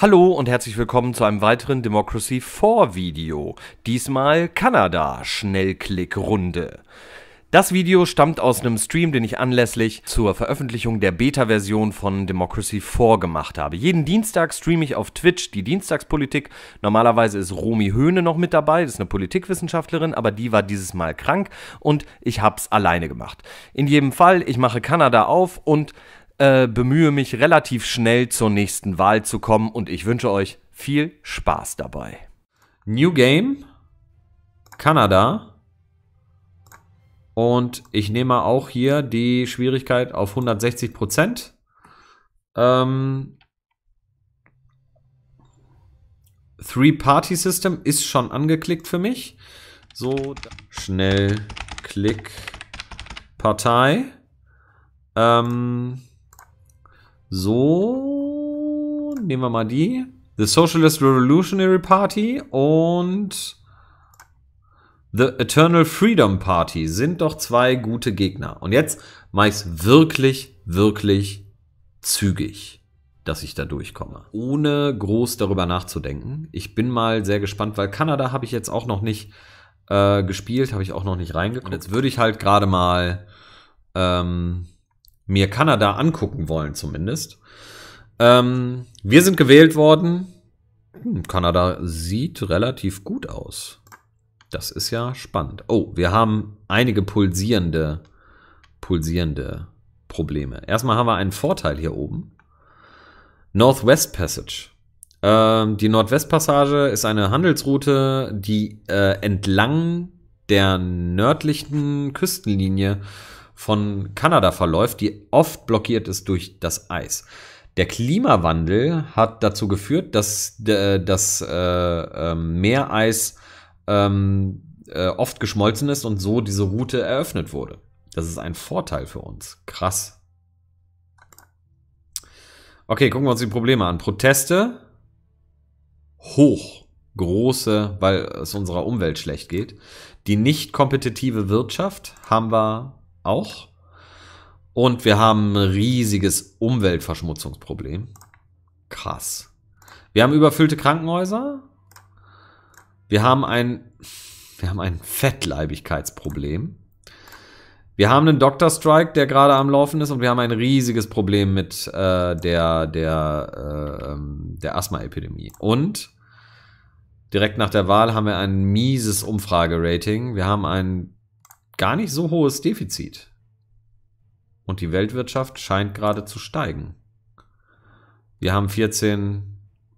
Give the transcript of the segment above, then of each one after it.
Hallo und herzlich willkommen zu einem weiteren Democracy 4 Video. Diesmal Kanada Schnellklickrunde. Das Video stammt aus einem Stream, den ich anlässlich zur Veröffentlichung der Beta-Version von Democracy 4 gemacht habe. Jeden Dienstag streame ich auf Twitch die Dienstagspolitik. Normalerweise ist Romy Höhne noch mit dabei, das ist eine Politikwissenschaftlerin, aber die war dieses Mal krank und ich hab's alleine gemacht. In jedem Fall, ich mache Kanada auf und äh, bemühe mich relativ schnell zur nächsten Wahl zu kommen und ich wünsche euch viel Spaß dabei. New Game, Kanada. Und ich nehme auch hier die Schwierigkeit auf 160 Prozent. Ähm, Three-Party-System ist schon angeklickt für mich. So, schnell, Klick, Partei. Ähm, so, nehmen wir mal die. The Socialist Revolutionary Party und The Eternal Freedom Party sind doch zwei gute Gegner. Und jetzt mache ich es wirklich, wirklich zügig, dass ich da durchkomme. Ohne groß darüber nachzudenken. Ich bin mal sehr gespannt, weil Kanada habe ich jetzt auch noch nicht äh, gespielt, habe ich auch noch nicht reingekommen. jetzt würde ich halt gerade mal ähm, mir Kanada angucken wollen zumindest. Ähm, wir sind gewählt worden. Hm, Kanada sieht relativ gut aus. Das ist ja spannend. Oh, wir haben einige pulsierende, pulsierende Probleme. Erstmal haben wir einen Vorteil hier oben. Northwest Passage. Ähm, die Nordwestpassage ist eine Handelsroute, die äh, entlang der nördlichen Küstenlinie äh, von Kanada verläuft, die oft blockiert ist durch das Eis. Der Klimawandel hat dazu geführt, dass das äh, ähm, Meereis ähm, äh, oft geschmolzen ist und so diese Route eröffnet wurde. Das ist ein Vorteil für uns. Krass. Okay, gucken wir uns die Probleme an. Proteste hoch, große, weil es unserer Umwelt schlecht geht. Die nicht kompetitive Wirtschaft haben wir auch. Und wir haben ein riesiges Umweltverschmutzungsproblem. Krass. Wir haben überfüllte Krankenhäuser. Wir haben ein, wir haben ein Fettleibigkeitsproblem. Wir haben einen Doctor Strike, der gerade am Laufen ist, und wir haben ein riesiges Problem mit äh, der, der, äh, ähm, der Asthma-Epidemie. Und direkt nach der Wahl haben wir ein mieses Umfragerating. Wir haben ein gar nicht so hohes Defizit. Und die Weltwirtschaft scheint gerade zu steigen. Wir haben 14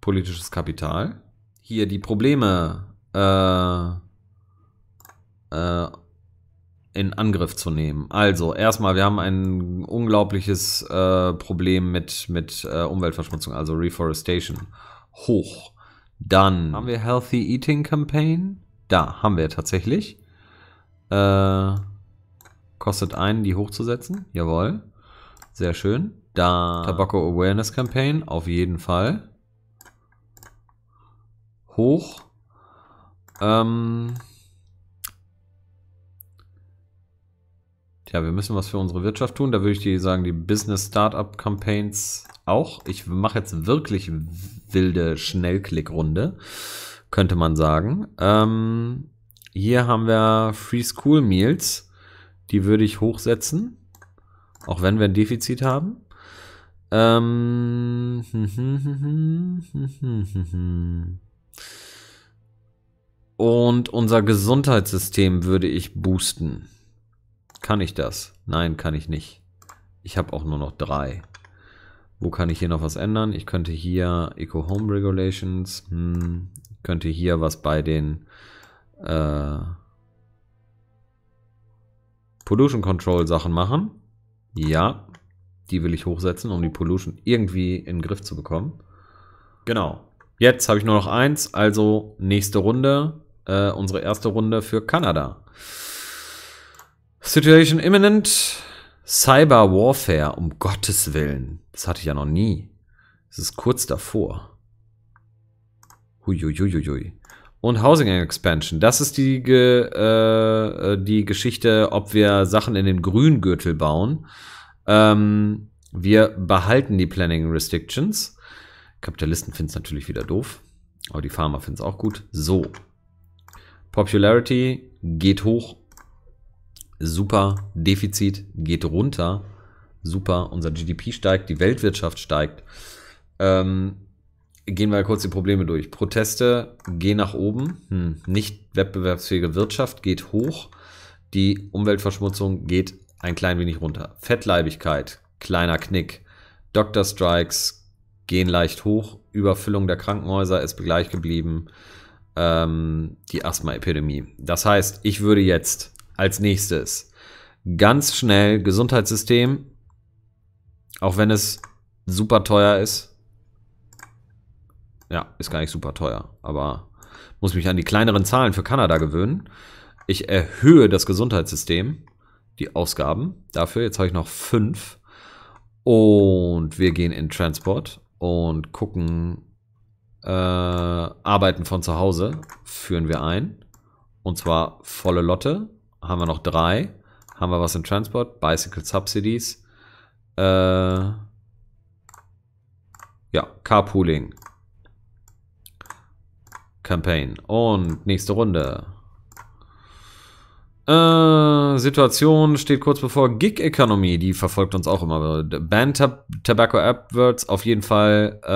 politisches Kapital. Hier die Probleme äh, äh, in Angriff zu nehmen. Also erstmal, wir haben ein unglaubliches äh, Problem mit, mit äh, Umweltverschmutzung, also Reforestation. Hoch. Dann haben wir Healthy Eating Campaign. Da haben wir tatsächlich. Äh, kostet einen, die hochzusetzen. Jawohl. Sehr schön. Da Tobacco Awareness Campaign, auf jeden Fall. Hoch. Ähm ja, wir müssen was für unsere Wirtschaft tun. Da würde ich dir sagen, die Business Startup Campaigns auch. Ich mache jetzt wirklich wilde Schnellklickrunde, könnte man sagen. Ähm hier haben wir Free School Meals. Die würde ich hochsetzen. Auch wenn wir ein Defizit haben. Ähm. Und unser Gesundheitssystem würde ich boosten. Kann ich das? Nein, kann ich nicht. Ich habe auch nur noch drei. Wo kann ich hier noch was ändern? Ich könnte hier Eco Home Regulations, hm, könnte hier was bei den äh, Pollution Control Sachen machen. Ja, die will ich hochsetzen, um die Pollution irgendwie in den Griff zu bekommen. Genau. Jetzt habe ich nur noch eins, also nächste Runde, äh, unsere erste Runde für Kanada. Situation imminent. Cyber Warfare, um Gottes Willen. Das hatte ich ja noch nie. Es ist kurz davor. Hui, hui, hui und Housing Expansion. Das ist die, äh, äh, die Geschichte, ob wir Sachen in den Grüngürtel bauen. Ähm, wir behalten die Planning Restrictions. Kapitalisten finden es natürlich wieder doof, aber die Farmer finden es auch gut. So. Popularity geht hoch. Super. Defizit geht runter. Super. Unser GDP steigt, die Weltwirtschaft steigt. Ähm, gehen wir kurz die Probleme durch. Proteste gehen nach oben, hm. nicht wettbewerbsfähige Wirtschaft geht hoch, die Umweltverschmutzung geht ein klein wenig runter. Fettleibigkeit, kleiner Knick. Doctor Strikes gehen leicht hoch, Überfüllung der Krankenhäuser ist gleich geblieben, ähm, die Asthma-Epidemie. Das heißt, ich würde jetzt als nächstes ganz schnell Gesundheitssystem, auch wenn es super teuer ist, ja, ist gar nicht super teuer, aber muss mich an die kleineren Zahlen für Kanada gewöhnen. Ich erhöhe das Gesundheitssystem, die Ausgaben dafür. Jetzt habe ich noch fünf. Und wir gehen in Transport und gucken, äh, Arbeiten von zu Hause führen wir ein. Und zwar volle Lotte. Haben wir noch drei. Haben wir was in Transport? Bicycle Subsidies. Äh, ja, Carpooling. Campaign. Und nächste Runde. Äh, Situation steht kurz bevor Gig Economy, die verfolgt uns auch immer. Ban -Tab Tobacco AdWords, auf jeden Fall äh,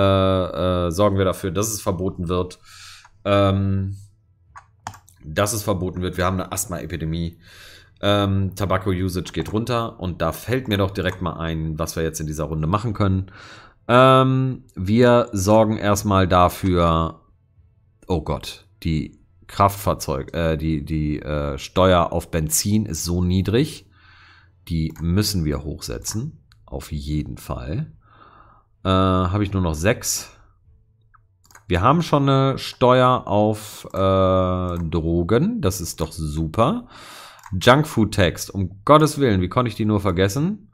äh, sorgen wir dafür, dass es verboten wird. Ähm, dass es verboten wird. Wir haben eine Asthma-Epidemie. Ähm, Tabako-Usage geht runter und da fällt mir doch direkt mal ein, was wir jetzt in dieser Runde machen können. Ähm, wir sorgen erstmal dafür, oh Gott, die Kraftfahrzeug, äh, die, die äh, Steuer auf Benzin ist so niedrig. Die müssen wir hochsetzen. Auf jeden Fall. Äh, Habe ich nur noch sechs. Wir haben schon eine Steuer auf äh, Drogen. Das ist doch super. Junkfood-Text. Um Gottes Willen, wie konnte ich die nur vergessen?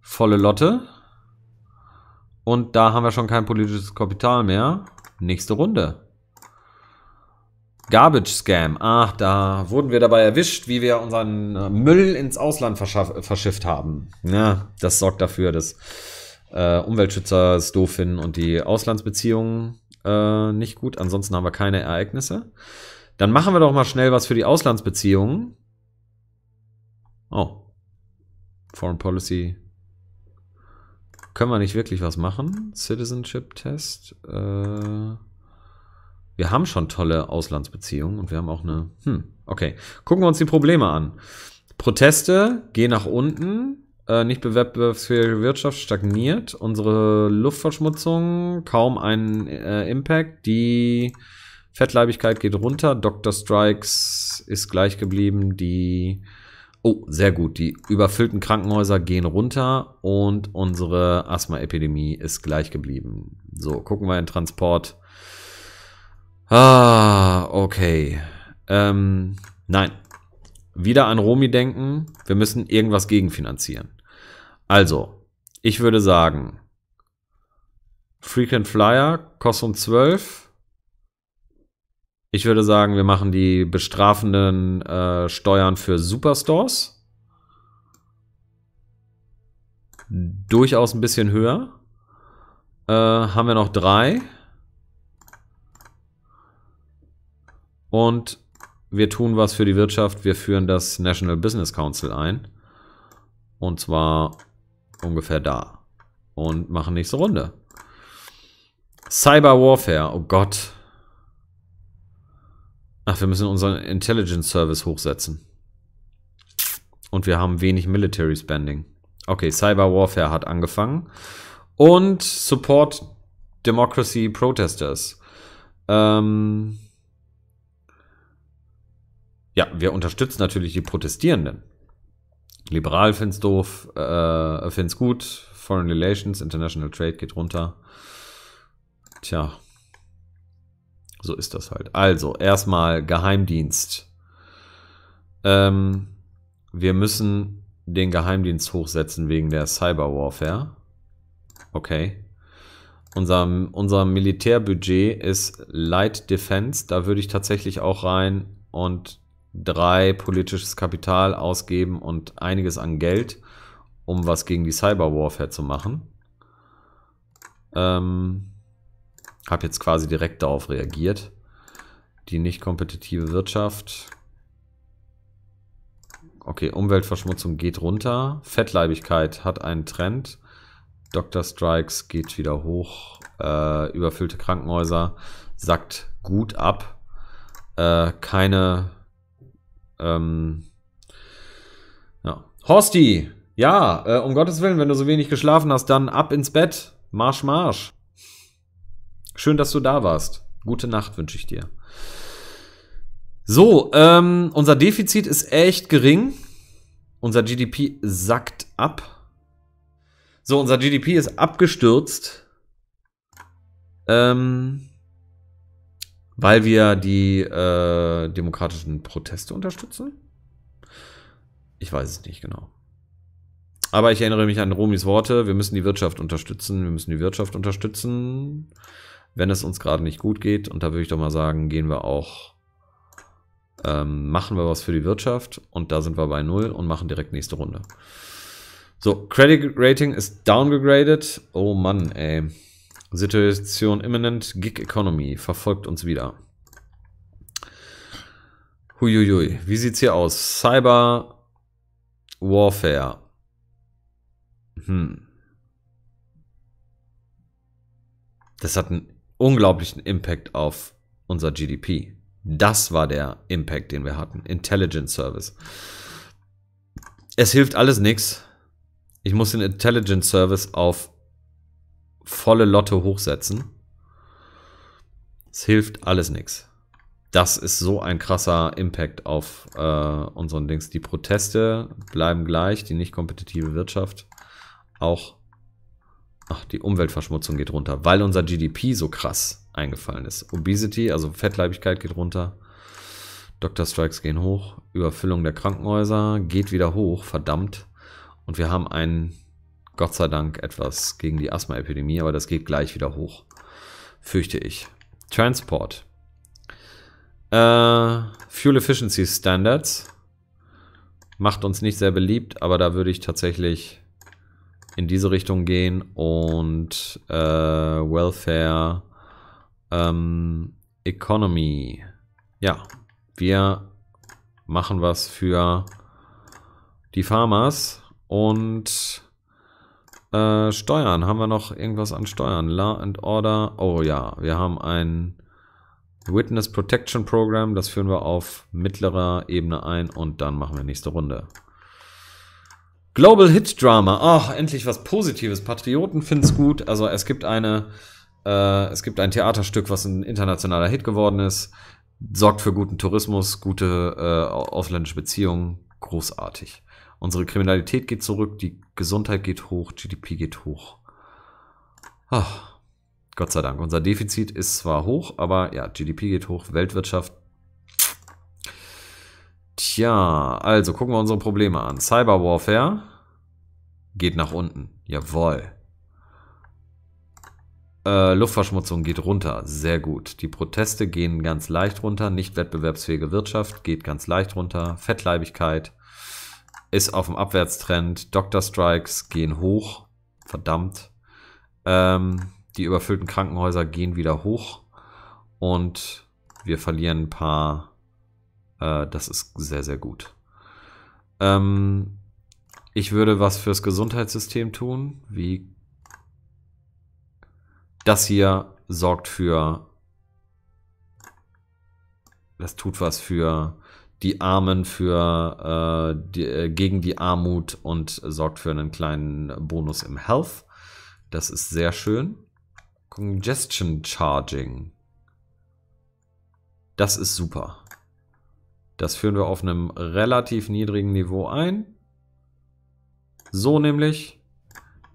Volle Lotte. Und da haben wir schon kein politisches Kapital mehr. Nächste Runde. Garbage Scam. Ach, da wurden wir dabei erwischt, wie wir unseren äh, Müll ins Ausland verschifft haben. Ja, das sorgt dafür, dass äh, Umweltschützer es doof finden und die Auslandsbeziehungen äh, nicht gut. Ansonsten haben wir keine Ereignisse. Dann machen wir doch mal schnell was für die Auslandsbeziehungen. Oh. Foreign Policy. Können wir nicht wirklich was machen? Citizenship Test. Äh wir haben schon tolle Auslandsbeziehungen und wir haben auch eine. Hm, okay. Gucken wir uns die Probleme an. Proteste gehen nach unten. Äh, nicht bewerbsfähige Wirtschaft stagniert. Unsere Luftverschmutzung kaum einen äh, Impact. Die Fettleibigkeit geht runter. Dr. Strikes ist gleich geblieben. Die. Oh, sehr gut. Die überfüllten Krankenhäuser gehen runter und unsere Asthma-Epidemie ist gleich geblieben. So, gucken wir in Transport. Ah, okay. Ähm, nein. Wieder an Romy denken. Wir müssen irgendwas gegenfinanzieren. Also, ich würde sagen, Frequent Flyer kostet um 12. Ich würde sagen, wir machen die bestrafenden äh, Steuern für Superstores. Durchaus ein bisschen höher. Äh, haben wir noch drei. Und wir tun was für die Wirtschaft. Wir führen das National Business Council ein. Und zwar ungefähr da. Und machen nächste Runde. Cyber Warfare. Oh Gott. Ach, wir müssen unseren Intelligence Service hochsetzen. Und wir haben wenig Military Spending. Okay, Cyber Warfare hat angefangen. Und Support Democracy Protesters. Ähm, ja, wir unterstützen natürlich die Protestierenden. Liberal find's doof, äh, find's gut, Foreign Relations, International Trade geht runter. Tja, so ist das halt. Also, erstmal Geheimdienst. Ähm, wir müssen den Geheimdienst hochsetzen wegen der Cyberwarfare. Okay. Unser, unser Militärbudget ist Light Defense. Da würde ich tatsächlich auch rein und drei politisches Kapital ausgeben und einiges an Geld, um was gegen die Cyberwarfare zu machen. Ähm, hab jetzt quasi direkt darauf reagiert. Die nicht kompetitive Wirtschaft. Okay, Umweltverschmutzung geht runter. Fettleibigkeit hat einen Trend. Dr. Strikes geht wieder hoch. Äh, überfüllte Krankenhäuser sackt gut ab. Äh, keine ähm, ja. Horsti, ja, äh, um Gottes Willen, wenn du so wenig geschlafen hast, dann ab ins Bett. Marsch, marsch. Schön, dass du da warst. Gute Nacht wünsche ich dir. So, ähm, unser Defizit ist echt gering. Unser GDP sackt ab. So, unser GDP ist abgestürzt. Ähm, weil wir die äh, demokratischen Proteste unterstützen? Ich weiß es nicht genau. Aber ich erinnere mich an Romis Worte, wir müssen die Wirtschaft unterstützen, wir müssen die Wirtschaft unterstützen, wenn es uns gerade nicht gut geht. Und da würde ich doch mal sagen, gehen wir auch, ähm, machen wir was für die Wirtschaft und da sind wir bei Null und machen direkt nächste Runde. So, Credit Rating ist downgegradet. Oh Mann, ey. Situation imminent. Gig Economy verfolgt uns wieder. Huiuiui. Wie sieht's hier aus? Cyber Warfare. Hm. Das hat einen unglaublichen Impact auf unser GDP. Das war der Impact, den wir hatten. Intelligence Service. Es hilft alles nichts. Ich muss den Intelligence Service auf volle Lotte hochsetzen. Es hilft alles nichts. Das ist so ein krasser Impact auf äh, unseren Dings. Die Proteste bleiben gleich, die nicht kompetitive Wirtschaft auch. Ach, die Umweltverschmutzung geht runter, weil unser GDP so krass eingefallen ist. Obesity, also Fettleibigkeit geht runter. Doctor Strikes gehen hoch. Überfüllung der Krankenhäuser geht wieder hoch, verdammt. Und wir haben einen Gott sei Dank etwas gegen die Asthma-Epidemie, aber das geht gleich wieder hoch. Fürchte ich. Transport. Äh, Fuel Efficiency Standards. Macht uns nicht sehr beliebt, aber da würde ich tatsächlich in diese Richtung gehen und äh, Welfare ähm, Economy. Ja, wir machen was für die Farmers und äh, Steuern. Haben wir noch irgendwas an Steuern? Law and Order. Oh ja, wir haben ein Witness Protection Program. Das führen wir auf mittlerer Ebene ein und dann machen wir nächste Runde. Global Hit Drama. Ach, endlich was Positives. Patrioten finden es gut. Also es gibt eine, äh, es gibt ein Theaterstück, was ein internationaler Hit geworden ist. Sorgt für guten Tourismus, gute äh, ausländische Beziehungen. Großartig. Unsere Kriminalität geht zurück, die Gesundheit geht hoch, GDP geht hoch. Ach, Gott sei Dank. Unser Defizit ist zwar hoch, aber ja, GDP geht hoch, Weltwirtschaft. Tja, also gucken wir unsere Probleme an. Cyberwarfare geht nach unten. Jawohl. Äh, Luftverschmutzung geht runter. Sehr gut. Die Proteste gehen ganz leicht runter. Nicht wettbewerbsfähige Wirtschaft geht ganz leicht runter. Fettleibigkeit ist auf dem Abwärtstrend. Doctor Strikes gehen hoch. Verdammt. Ähm, die überfüllten Krankenhäuser gehen wieder hoch. Und wir verlieren ein paar. Äh, das ist sehr, sehr gut. Ähm, ich würde was fürs Gesundheitssystem tun. Wie. Das hier sorgt für. Das tut was für die Armen für äh, die, äh, gegen die Armut und sorgt für einen kleinen Bonus im Health. Das ist sehr schön. Congestion Charging. Das ist super. Das führen wir auf einem relativ niedrigen Niveau ein. So nämlich.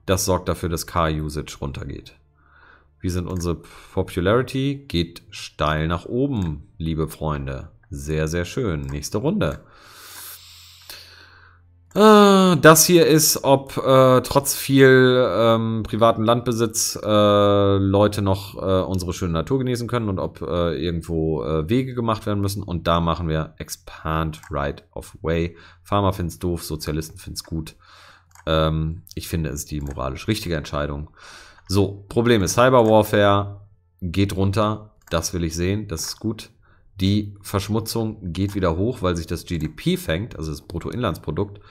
Das sorgt dafür, dass Car-Usage runtergeht. Wie sind unsere Popularity? Geht steil nach oben, liebe Freunde. Sehr, sehr schön. Nächste Runde. Äh, das hier ist, ob äh, trotz viel ähm, privaten Landbesitz äh, Leute noch äh, unsere schöne Natur genießen können und ob äh, irgendwo äh, Wege gemacht werden müssen. Und da machen wir Expand Right of Way. Farmer find's doof, Sozialisten find's gut. Ähm, ich finde es die moralisch richtige Entscheidung. So, Problem ist Cyberwarfare geht runter. Das will ich sehen, das ist gut. Die Verschmutzung geht wieder hoch, weil sich das GDP fängt, also das Bruttoinlandsprodukt.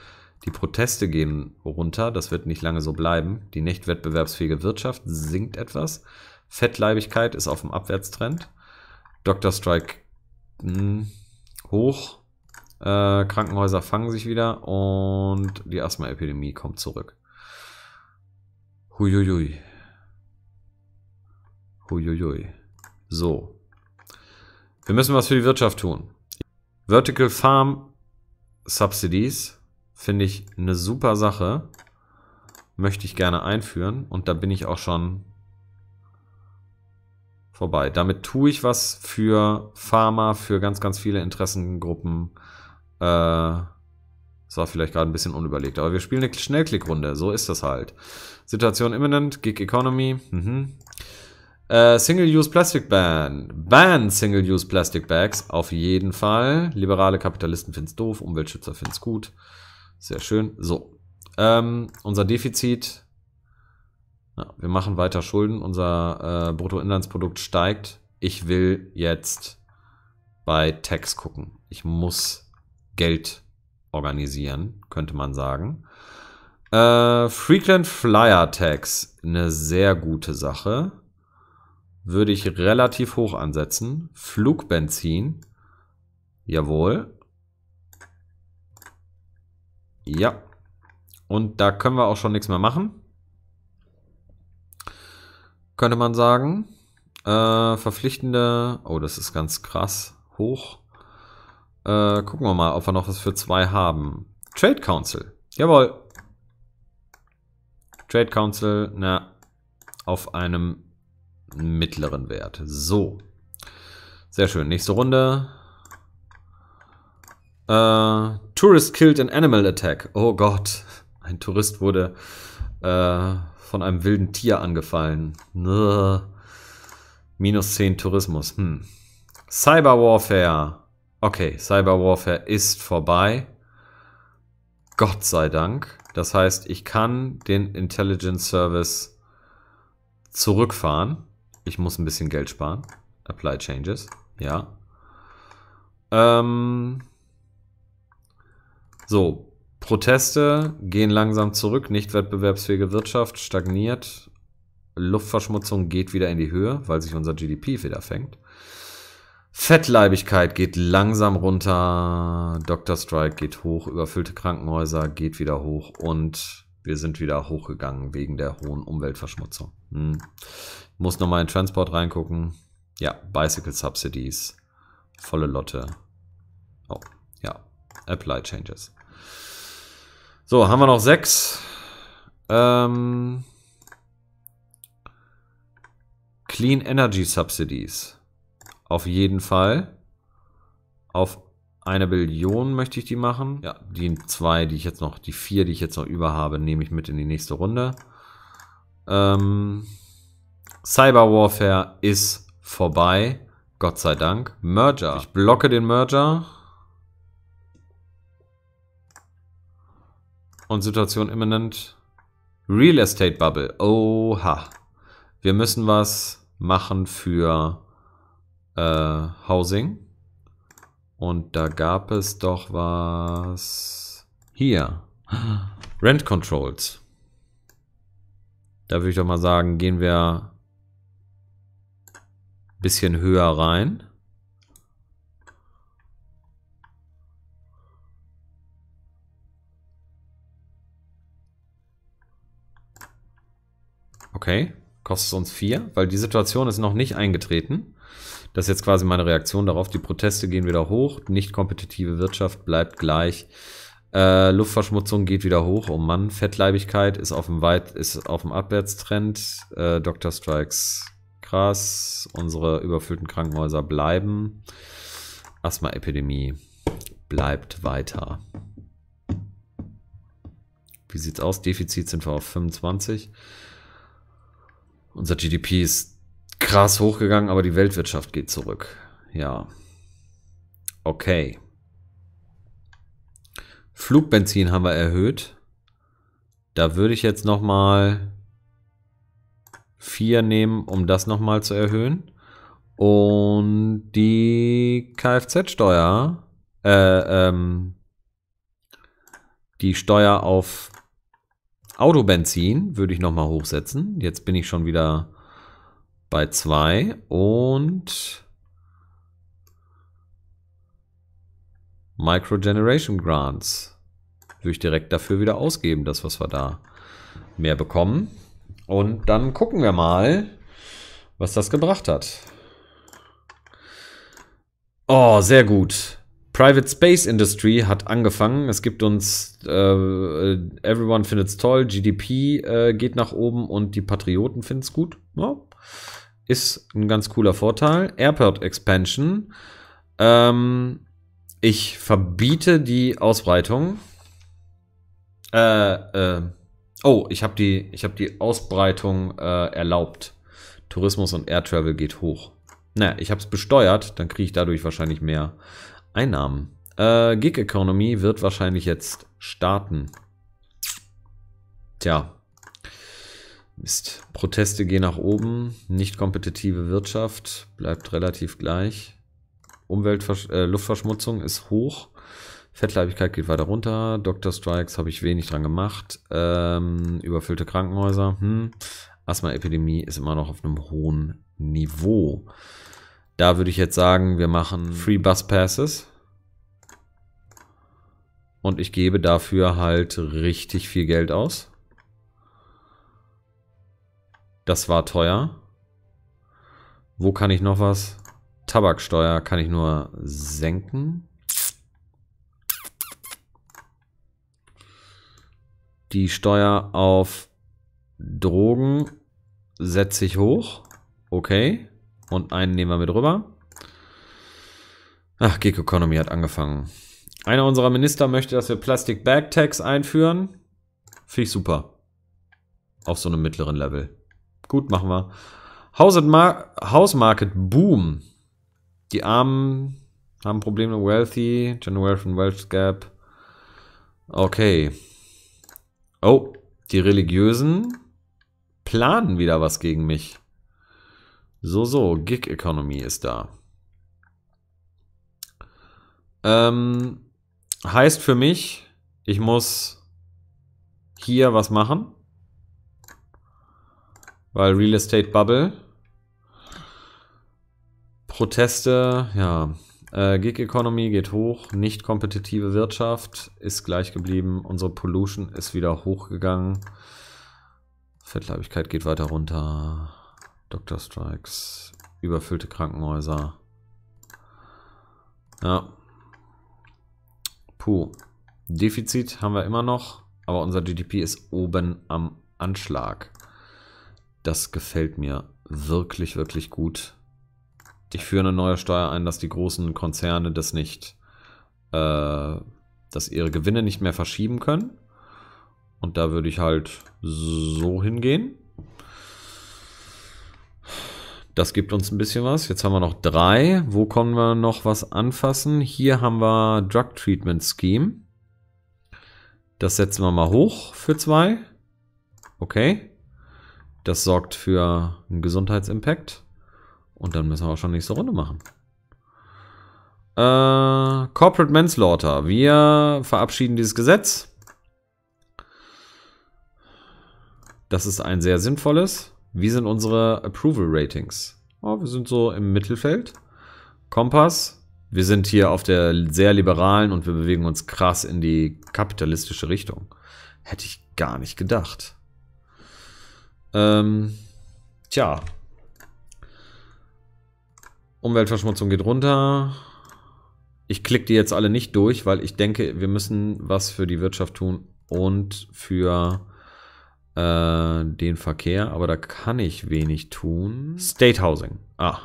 Die Proteste gehen runter, das wird nicht lange so bleiben. Die nicht wettbewerbsfähige Wirtschaft sinkt etwas. Fettleibigkeit ist auf dem Abwärtstrend. Dr. Strike mh, hm, hoch. Äh, Krankenhäuser fangen sich wieder und die Asthma-Epidemie kommt zurück. Huiuiui. Huiuiui. So. Wir müssen was für die Wirtschaft tun. Vertical Farm Subsidies finde ich eine super Sache. Möchte ich gerne einführen und da bin ich auch schon vorbei. Damit tue ich was für Pharma, für ganz, ganz viele Interessengruppen. Äh, das war vielleicht gerade ein bisschen unüberlegt, aber wir spielen eine Schnellklickrunde. So ist das halt. Situation imminent, Gig Economy. Mhm. Äh, Single-Use Plastic Ban. Ban Single-Use Plastic Bags. Auf jeden Fall. Liberale Kapitalisten finden es doof, Umweltschützer finden es gut. Sehr schön. So. Ähm, unser Defizit. Ja, wir machen weiter Schulden. Unser äh, Bruttoinlandsprodukt steigt. Ich will jetzt bei Tax gucken. Ich muss Geld organisieren, könnte man sagen. Äh, Frequent Flyer Tax, eine sehr gute Sache würde ich relativ hoch ansetzen. Flugbenzin. Jawohl. Ja. Und da können wir auch schon nichts mehr machen. Könnte man sagen. Äh, verpflichtende. Oh, das ist ganz krass. Hoch. Äh, gucken wir mal, ob wir noch was für zwei haben. Trade Council. Jawohl. Trade Council, na, auf einem mittleren Wert. So. Sehr schön. Nächste Runde. Äh, Tourist killed an animal attack. Oh Gott. Ein Tourist wurde äh, von einem wilden Tier angefallen. Nö. Minus 10 Tourismus. Hm. Cyber Warfare. Okay, Cyber Warfare ist vorbei. Gott sei Dank. Das heißt, ich kann den Intelligence Service zurückfahren. Ich muss ein bisschen Geld sparen. Apply Changes. Ja. Ähm, so, Proteste gehen langsam zurück. Nicht wettbewerbsfähige Wirtschaft stagniert. Luftverschmutzung geht wieder in die Höhe, weil sich unser GDP wieder fängt. Fettleibigkeit geht langsam runter. Dr. Strike geht hoch. Überfüllte Krankenhäuser geht wieder hoch. Und wir sind wieder hochgegangen wegen der hohen Umweltverschmutzung. Hm. Muss nochmal in Transport reingucken. Ja, Bicycle Subsidies. Volle Lotte. Oh, ja. Apply Changes. So, haben wir noch sechs. Ähm, Clean Energy Subsidies. Auf jeden Fall. Auf eine Billion möchte ich die machen. Ja, die zwei, die ich jetzt noch, die vier, die ich jetzt noch über habe, nehme ich mit in die nächste Runde. Ähm, Cyber Warfare ist vorbei. Gott sei Dank. Merger. Ich blocke den Merger. Und Situation imminent. Real Estate Bubble. Oha. Wir müssen was machen für äh, Housing. Und da gab es doch was. Hier. Rent Controls. Da würde ich doch mal sagen, gehen wir ein bisschen höher rein. Okay, kostet uns vier, weil die Situation ist noch nicht eingetreten. Das ist jetzt quasi meine Reaktion darauf. Die Proteste gehen wieder hoch, nicht kompetitive Wirtschaft bleibt gleich. Äh, Luftverschmutzung geht wieder hoch. Oh Mann, Fettleibigkeit ist auf dem, Weit ist auf dem Abwärtstrend. Äh, Dr. Strikes krass. Unsere überfüllten Krankenhäuser bleiben. Asthma-Epidemie bleibt weiter. Wie sieht's aus? Defizit sind wir auf 25. Unser GDP ist krass hochgegangen, aber die Weltwirtschaft geht zurück. Ja. Okay. Flugbenzin haben wir erhöht. Da würde ich jetzt nochmal 4 nehmen, um das nochmal zu erhöhen. Und die Kfz-Steuer, äh, ähm, die Steuer auf Autobenzin würde ich nochmal hochsetzen. Jetzt bin ich schon wieder bei 2 und Microgeneration Grants. Würde ich direkt dafür wieder ausgeben, das, was wir da mehr bekommen. Und dann gucken wir mal, was das gebracht hat. Oh, sehr gut. Private Space Industry hat angefangen. Es gibt uns äh, Everyone es toll, GDP äh, geht nach oben und die Patrioten finden es gut. Ja. Ne? Ist ein ganz cooler Vorteil. Airport Expansion. Ähm, ich verbiete die Ausbreitung. Äh, äh. Oh, ich habe die, hab die Ausbreitung äh, erlaubt. Tourismus und Air Travel geht hoch. Naja, ich habe es besteuert, dann kriege ich dadurch wahrscheinlich mehr Einnahmen. Äh, Gig Economy wird wahrscheinlich jetzt starten. Tja. Mist. Proteste gehen nach oben. Nicht kompetitive Wirtschaft bleibt relativ gleich. Umweltversch äh, Luftverschmutzung ist hoch. Fettleibigkeit geht weiter runter. Dr. Strikes habe ich wenig dran gemacht. Ähm, überfüllte Krankenhäuser. Hm. Asthma-Epidemie ist immer noch auf einem hohen Niveau. Da würde ich jetzt sagen, wir machen Free Bus Passes. Und ich gebe dafür halt richtig viel Geld aus. Das war teuer. Wo kann ich noch was? Tabaksteuer kann ich nur senken. Die Steuer auf Drogen setze ich hoch. Okay. Und einen nehmen wir mit rüber. Ach, Geek Economy hat angefangen. Einer unserer Minister möchte, dass wir Plastic Bag Tax einführen. Finde ich super. Auf so einem mittleren Level. Gut, machen wir. House Market Boom die Armen haben Probleme, Wealthy, Generation Wealth Gap. Okay. Oh, die Religiösen planen wieder was gegen mich. So, so, Gig Economy ist da. Ähm, heißt für mich, ich muss hier was machen. Weil Real Estate Bubble. Proteste, ja. Äh, Gig Economy geht hoch, nicht kompetitive Wirtschaft ist gleich geblieben, unsere Pollution ist wieder hochgegangen. Fettleibigkeit geht weiter runter. Dr. Strikes, überfüllte Krankenhäuser. Ja. Puh. Defizit haben wir immer noch, aber unser GDP ist oben am Anschlag. Das gefällt mir wirklich, wirklich gut. Ich führe eine neue Steuer ein, dass die großen Konzerne das nicht, äh, dass ihre Gewinne nicht mehr verschieben können. Und da würde ich halt so hingehen. Das gibt uns ein bisschen was. Jetzt haben wir noch drei. Wo können wir noch was anfassen? Hier haben wir Drug Treatment Scheme. Das setzen wir mal hoch für zwei. Okay. Das sorgt für einen Gesundheitsimpact. Und dann müssen wir auch schon nächste Runde machen. Äh, Corporate Manslaughter. Wir verabschieden dieses Gesetz. Das ist ein sehr sinnvolles. Wie sind unsere Approval Ratings? Oh, wir sind so im Mittelfeld. Kompass. Wir sind hier auf der sehr liberalen und wir bewegen uns krass in die kapitalistische Richtung. Hätte ich gar nicht gedacht. Ähm, tja, Umweltverschmutzung geht runter. Ich klicke die jetzt alle nicht durch, weil ich denke, wir müssen was für die Wirtschaft tun und für äh, den Verkehr. Aber da kann ich wenig tun. State Housing. Ah.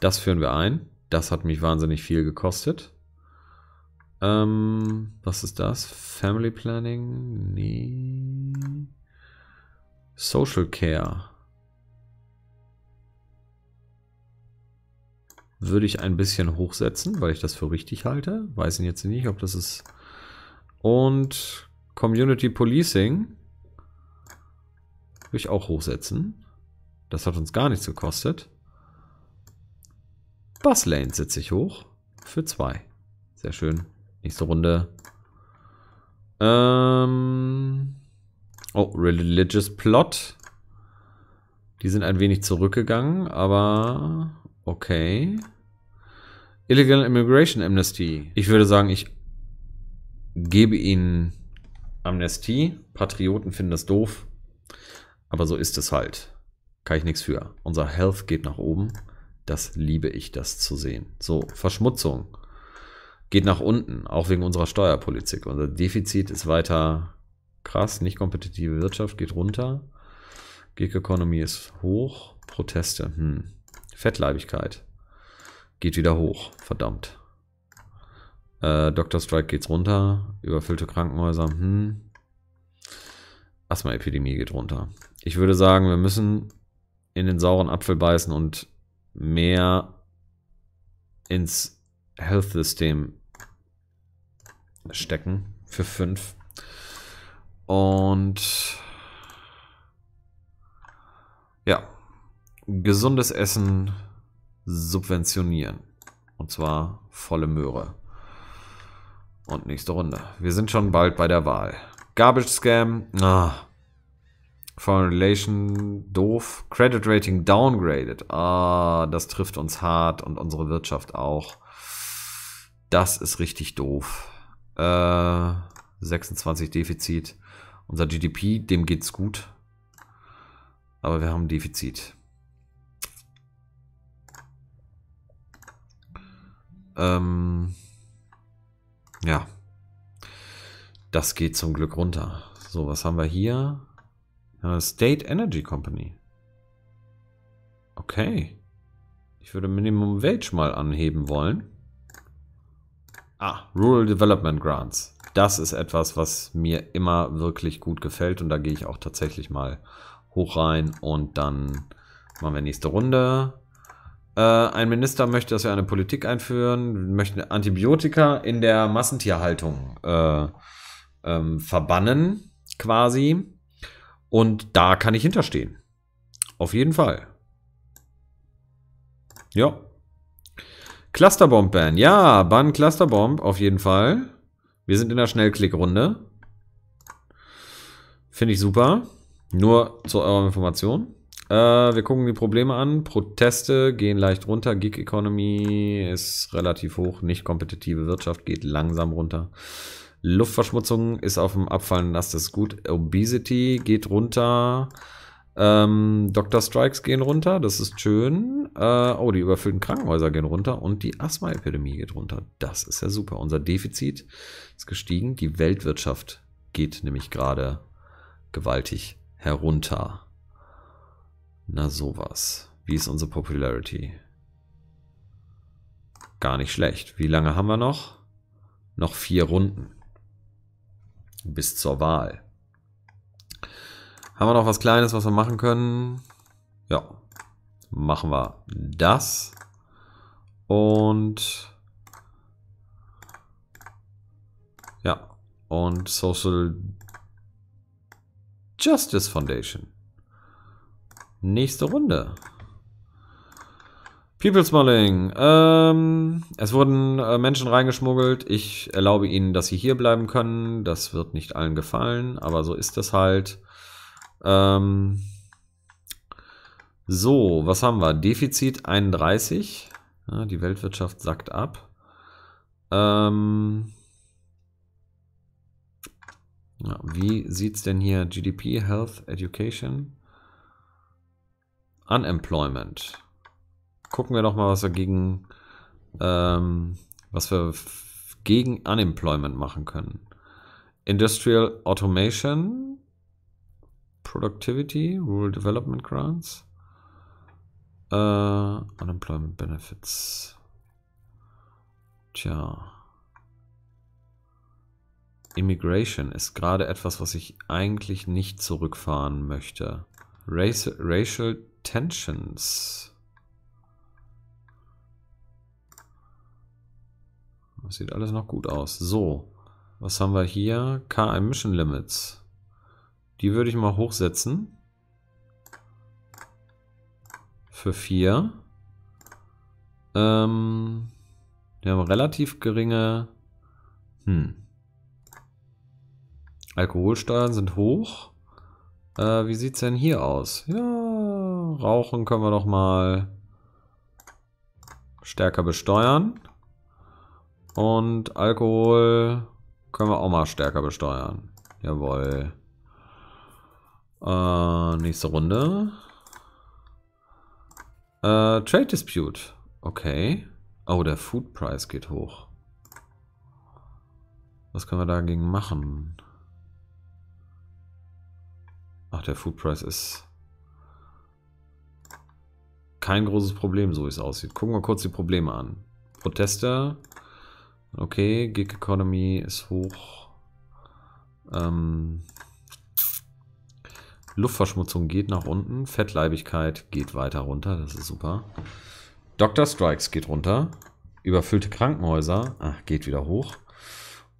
Das führen wir ein. Das hat mich wahnsinnig viel gekostet. Ähm, was ist das? Family Planning? Nee. Social Care. Würde ich ein bisschen hochsetzen, weil ich das für richtig halte. Weiß ich jetzt nicht, ob das ist. Und Community Policing würde ich auch hochsetzen. Das hat uns gar nichts gekostet. Lane setze ich hoch. Für zwei. Sehr schön. Nächste Runde. Ähm. Oh, Religious Plot. Die sind ein wenig zurückgegangen, aber okay. Illegal Immigration Amnesty. Ich würde sagen, ich gebe ihnen Amnestie. Patrioten finden das doof. Aber so ist es halt. Kann ich nichts für. Unser Health geht nach oben. Das liebe ich, das zu sehen. So, Verschmutzung geht nach unten, auch wegen unserer Steuerpolitik. Unser Defizit ist weiter Krass, nicht kompetitive Wirtschaft geht runter. Gig Economy ist hoch. Proteste, hm. Fettleibigkeit geht wieder hoch. Verdammt. Äh, Dr. Strike geht's runter. Überfüllte Krankenhäuser, hm. Asthma-Epidemie geht runter. Ich würde sagen, wir müssen in den sauren Apfel beißen und mehr ins Health-System stecken. Für fünf. Und ja, gesundes Essen subventionieren. Und zwar volle Möhre. Und nächste Runde. Wir sind schon bald bei der Wahl. Garbage Scam. Ah. Formulation doof. Credit Rating downgraded. Ah, das trifft uns hart und unsere Wirtschaft auch. Das ist richtig doof. Äh, 26 Defizit. Unser GDP, dem geht's gut. Aber wir haben ein Defizit. Ähm, ja. Das geht zum Glück runter. So, was haben wir hier? State Energy Company. Okay. Ich würde Minimum Wage mal anheben wollen. Ah, Rural Development Grants das ist etwas, was mir immer wirklich gut gefällt. Und da gehe ich auch tatsächlich mal hoch rein. Und dann machen wir nächste Runde. Äh, ein Minister möchte, dass wir eine Politik einführen, möchten Antibiotika in der Massentierhaltung äh, ähm, verbannen, quasi. Und da kann ich hinterstehen. Auf jeden Fall. Ja. Clusterbomb-Ban. Ja, Ban Clusterbomb, auf jeden Fall. Wir sind in der Schnellklickrunde. Finde ich super. Nur zu eurer Information. Äh, wir gucken die Probleme an. Proteste gehen leicht runter. Gig Economy ist relativ hoch. Nicht kompetitive Wirtschaft geht langsam runter. Luftverschmutzung ist auf dem abfallenden Ast. Das ist gut. Obesity geht runter. Ähm, Dr. Strikes gehen runter, das ist schön. Äh, oh, die überfüllten Krankenhäuser gehen runter und die Asthma-Epidemie geht runter. Das ist ja super. Unser Defizit ist gestiegen. Die Weltwirtschaft geht nämlich gerade gewaltig herunter. Na sowas. Wie ist unsere Popularity? Gar nicht schlecht. Wie lange haben wir noch? Noch vier Runden. Bis zur Wahl. Haben wir noch was Kleines, was wir machen können? Ja, machen wir das. Und ja, und Social Justice Foundation. Nächste Runde. People Smuggling. Ähm, es wurden äh, Menschen reingeschmuggelt. Ich erlaube ihnen, dass sie hier bleiben können. Das wird nicht allen gefallen, aber so ist es halt. Ähm, so, was haben wir? Defizit 31. Ja, die Weltwirtschaft sackt ab. Ähm, ja, wie sieht es denn hier? GDP, Health, Education, Unemployment. Gucken wir doch mal, was wir gegen, ähm, was wir gegen Unemployment machen können. Industrial Automation Productivity, Rural Development Grants, äh, Unemployment Benefits. Tja. Immigration ist gerade etwas, was ich eigentlich nicht zurückfahren möchte. Race, racial Tensions. Das sieht alles noch gut aus. So, was haben wir hier? K Emission Limits. Die würde ich mal hochsetzen. Für 4. Ähm, wir haben relativ geringe... Hm. Alkoholsteuern sind hoch. Äh, wie sieht's denn hier aus? Ja, rauchen können wir doch mal stärker besteuern. Und Alkohol können wir auch mal stärker besteuern. Jawohl. Äh, nächste Runde. Äh, Trade Dispute. Okay. Oh, der Food Price geht hoch. Was können wir dagegen machen? Ach, der Food Price ist kein großes Problem, so wie es aussieht. Gucken wir kurz die Probleme an. Proteste. Okay, Gig Economy ist hoch. Ähm, Luftverschmutzung geht nach unten. Fettleibigkeit geht weiter runter. Das ist super. Doctor Strikes geht runter. Überfüllte Krankenhäuser ach, geht wieder hoch.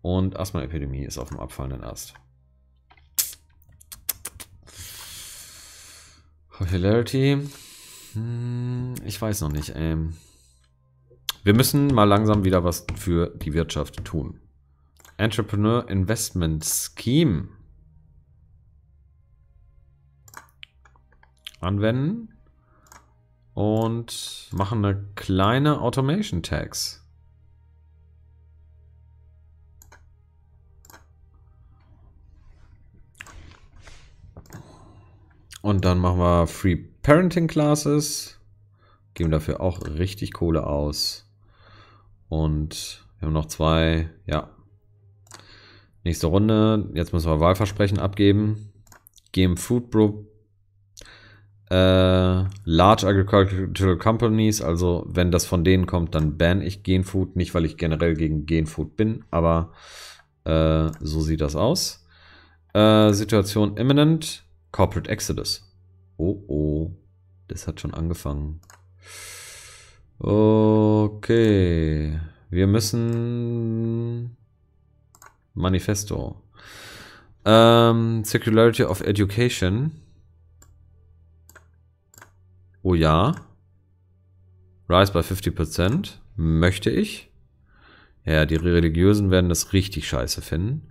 Und Asthma-Epidemie ist auf dem abfallenden Ast. Popularity. Hm, ich weiß noch nicht. Ähm, wir müssen mal langsam wieder was für die Wirtschaft tun. Entrepreneur Investment Scheme. anwenden und machen eine kleine Automation Tags. Und dann machen wir Free Parenting Classes. Geben dafür auch richtig Kohle aus. Und wir haben noch zwei. Ja. Nächste Runde. Jetzt müssen wir Wahlversprechen abgeben. Game Food Pro Uh, large Agricultural Companies, also wenn das von denen kommt, dann ban ich Genfood. Nicht, weil ich generell gegen Genfood bin, aber uh, so sieht das aus. Uh, Situation imminent. Corporate Exodus. Oh oh. Das hat schon angefangen. Okay. Wir müssen. Manifesto. Um, ähm, Circularity of Education. Oh ja. Rise by 50%. Möchte ich. Ja, die Religiösen werden das richtig scheiße finden.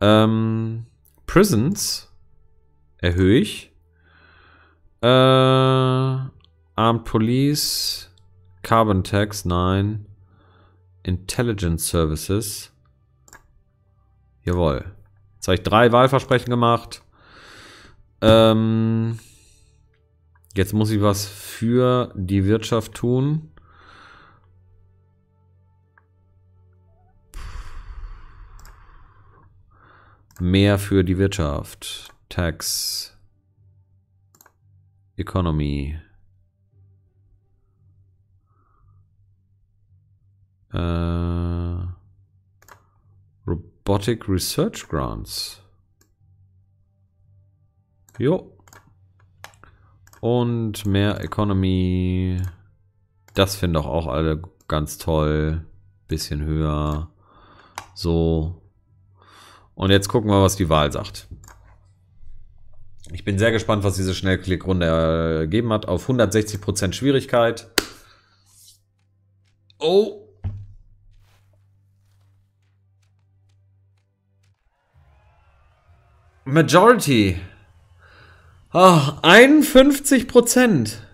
Ähm, Prisons erhöhe ich. Äh, Armed Police. Carbon Tax, nein. Intelligence Services. Jawohl. Jetzt habe ich drei Wahlversprechen gemacht. Ähm, Jetzt muss ich was für die Wirtschaft tun. Mehr für die Wirtschaft. Tax. Economy. Uh, robotic Research Grants. Jo. Und mehr Economy. Das finden doch auch alle ganz toll. Bisschen höher. So. Und jetzt gucken wir, was die Wahl sagt. Ich bin sehr gespannt, was diese Schnellklickrunde ergeben hat. Auf 160% Schwierigkeit. Oh. Majority. Oh, ah, 51 Prozent.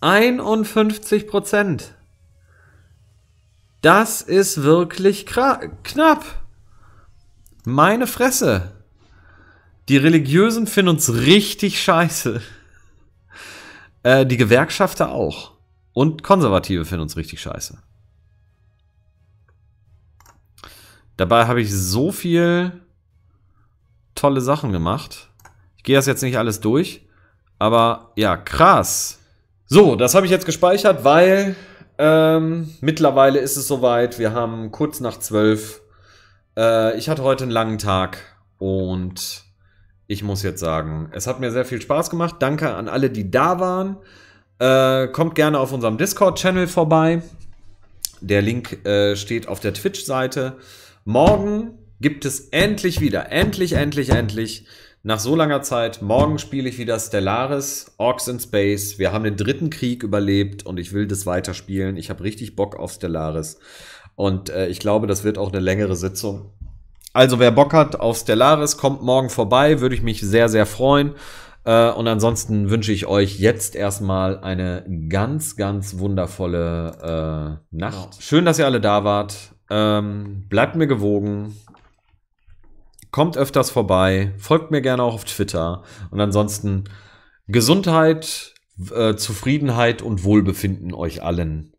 51 Prozent. Das ist wirklich knapp. Meine Fresse. Die Religiösen finden uns richtig scheiße. Äh, die Gewerkschafter auch. Und Konservative finden uns richtig scheiße. Dabei habe ich so viel tolle Sachen gemacht gehe das jetzt nicht alles durch. Aber ja, krass. So, das habe ich jetzt gespeichert, weil ähm, mittlerweile ist es soweit. Wir haben kurz nach zwölf. Äh, ich hatte heute einen langen Tag und ich muss jetzt sagen, es hat mir sehr viel Spaß gemacht. Danke an alle, die da waren. Äh, kommt gerne auf unserem Discord-Channel vorbei. Der Link äh, steht auf der Twitch-Seite. Morgen gibt es endlich wieder, endlich, endlich, endlich nach so langer Zeit, morgen spiele ich wieder Stellaris, Orcs in Space. Wir haben den dritten Krieg überlebt und ich will das weiterspielen. Ich habe richtig Bock auf Stellaris. Und äh, ich glaube, das wird auch eine längere Sitzung. Also, wer Bock hat auf Stellaris, kommt morgen vorbei. Würde ich mich sehr, sehr freuen. Äh, und ansonsten wünsche ich euch jetzt erstmal eine ganz, ganz wundervolle äh, Nacht. Wow. Genau. Schön, dass ihr alle da wart. Ähm, bleibt mir gewogen kommt öfters vorbei, folgt mir gerne auch auf Twitter. Und ansonsten Gesundheit, äh, Zufriedenheit und Wohlbefinden euch allen.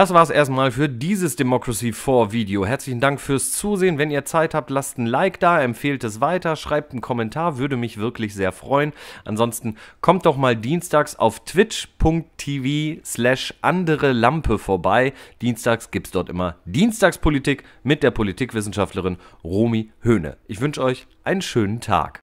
Das war's erstmal für dieses Democracy 4 Video. Herzlichen Dank fürs Zusehen. Wenn ihr Zeit habt, lasst ein Like da, empfehlt es weiter, schreibt einen Kommentar, würde mich wirklich sehr freuen. Ansonsten kommt doch mal dienstags auf twitch.tv slash andere Lampe vorbei. Dienstags gibt's dort immer Dienstagspolitik mit der Politikwissenschaftlerin Romy Höhne. Ich wünsche euch einen schönen Tag.